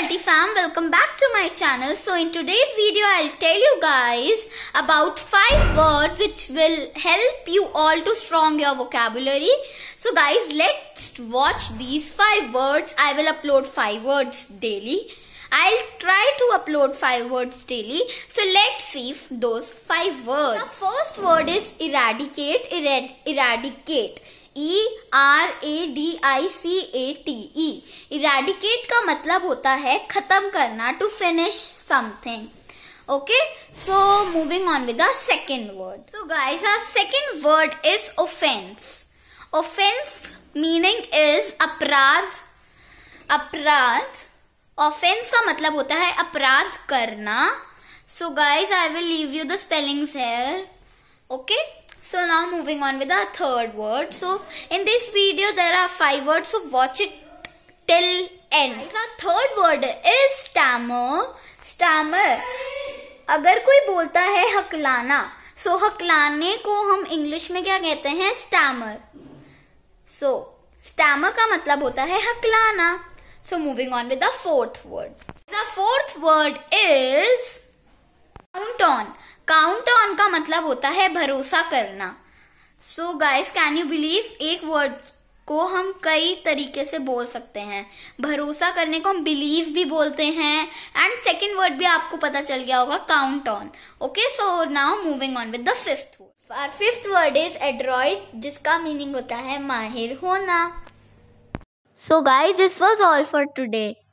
Multi fam, Welcome back to my channel. So in today's video, I'll tell you guys about five words which will help you all to strong your vocabulary. So guys, let's watch these five words. I will upload five words daily. I'll try to upload five words daily. So let's see those five words. The first word is eradicate. eradicate. E R A D I C A T E eradicate का मतलब होता है खत्म करना to finish something okay so moving on with the second word so guys our second word is offense offense meaning is अपराध अपराध offense का मतलब होता है अपराध करना so guys i will leave you the spellings here okay So now moving on with our third word. So in this video there are five words so watch it till end. Our third word is stammer. Stammer. अगर कोई बोलता है हकलाना सो so, हकलाने को हम English में क्या कहते हैं स्टैमर सो स्टैमर का मतलब होता है हकलाना so moving on with the fourth word the fourth word is mount on count on का मतलब होता है भरोसा करना so guys can you believe एक वर्ड को हम कई तरीके से बोल सकते हैं भरोसा करने को हम बिलीव भी बोलते हैं एंड सेकेंड वर्ड भी आपको पता चल गया होगा count on okay so now moving on with the fifth word our fifth word is adroit जिसका मीनिंग होता है माहिर होना so guys this was all for today